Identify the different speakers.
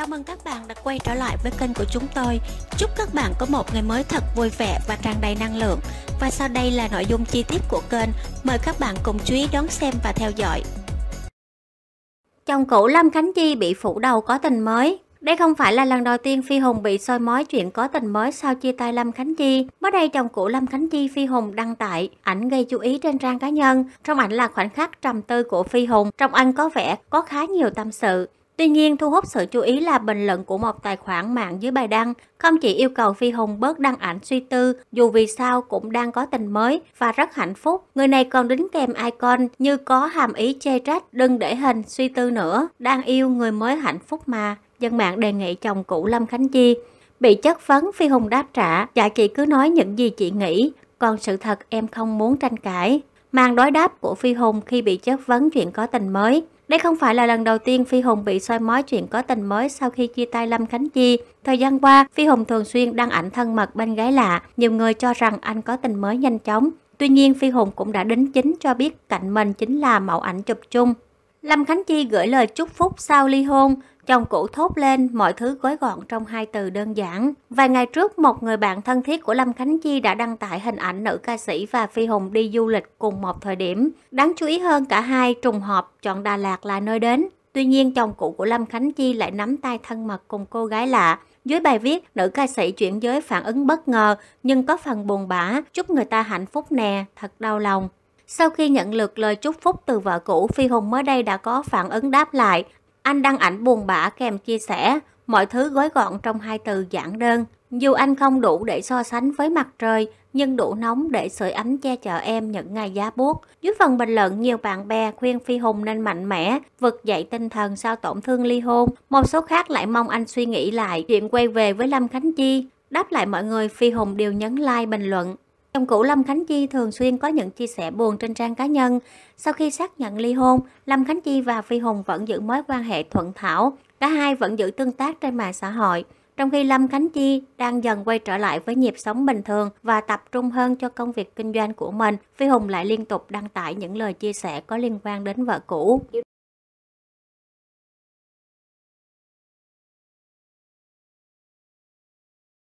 Speaker 1: Chào mừng các bạn đã quay trở lại với kênh của chúng tôi. Chúc các bạn có một ngày mới thật vui vẻ và tràn đầy năng lượng. Và sau đây là nội dung chi tiết của kênh. Mời các bạn cùng chú ý đón xem và theo dõi. Chồng cũ Lâm Khánh Chi bị phủ đầu có tình mới. Đây không phải là lần đầu tiên Phi Hùng bị soi mói chuyện có tình mới sau chia tay Lâm Khánh Chi. Mới đây chồng cũ Lâm Khánh Chi Phi Hùng đăng tải ảnh gây chú ý trên trang cá nhân. Trong ảnh là khoảnh khắc trầm tư của Phi Hùng. Trong anh có vẻ có khá nhiều tâm sự. Tuy nhiên, thu hút sự chú ý là bình luận của một tài khoản mạng dưới bài đăng không chỉ yêu cầu Phi Hùng bớt đăng ảnh suy tư, dù vì sao cũng đang có tình mới và rất hạnh phúc. Người này còn đính kèm icon như có hàm ý chê trách, đừng để hình suy tư nữa, đang yêu người mới hạnh phúc mà. Dân mạng đề nghị chồng cũ Lâm Khánh Chi. Bị chất vấn, Phi Hùng đáp trả, dạ chị cứ nói những gì chị nghĩ, còn sự thật em không muốn tranh cãi. Màn đối đáp của Phi Hùng khi bị chất vấn chuyện có tình mới. Đây không phải là lần đầu tiên Phi Hùng bị soi mói chuyện có tình mới sau khi chia tay Lâm Khánh Chi. Thời gian qua, Phi Hùng thường xuyên đăng ảnh thân mật bên gái lạ, nhiều người cho rằng anh có tình mới nhanh chóng. Tuy nhiên, Phi Hùng cũng đã đính chính cho biết cạnh mình chính là mẫu ảnh chụp chung. Lâm Khánh Chi gửi lời chúc phúc sau ly hôn, Chồng cũ thốt lên, mọi thứ gói gọn trong hai từ đơn giản. Vài ngày trước, một người bạn thân thiết của Lâm Khánh Chi đã đăng tải hình ảnh nữ ca sĩ và Phi Hùng đi du lịch cùng một thời điểm. Đáng chú ý hơn cả hai trùng hợp chọn Đà Lạt là nơi đến. Tuy nhiên, chồng cũ của Lâm Khánh Chi lại nắm tay thân mật cùng cô gái lạ. Dưới bài viết, nữ ca sĩ chuyển giới phản ứng bất ngờ nhưng có phần buồn bã, chúc người ta hạnh phúc nè, thật đau lòng. Sau khi nhận được lời chúc phúc từ vợ cũ, Phi Hùng mới đây đã có phản ứng đáp lại. Anh đăng ảnh buồn bã kèm chia sẻ, mọi thứ gói gọn trong hai từ giản đơn. Dù anh không đủ để so sánh với mặt trời, nhưng đủ nóng để sưởi ấm che chở em những ngày giá buốt. Dưới phần bình luận, nhiều bạn bè khuyên Phi Hùng nên mạnh mẽ, vực dậy tinh thần sau tổn thương ly hôn. Một số khác lại mong anh suy nghĩ lại chuyện quay về với Lâm Khánh Chi. Đáp lại mọi người, Phi Hùng đều nhấn like bình luận. Chồng cũ Lâm Khánh Chi thường xuyên có những chia sẻ buồn trên trang cá nhân. Sau khi xác nhận ly hôn, Lâm Khánh Chi và Phi Hùng vẫn giữ mối quan hệ thuận thảo, cả hai vẫn giữ tương tác trên mạng xã hội. Trong khi Lâm Khánh Chi đang dần quay trở lại với nhịp sống bình thường và tập trung hơn cho công việc kinh doanh của mình, Phi Hùng lại liên tục đăng tải những lời chia sẻ có liên quan đến vợ cũ.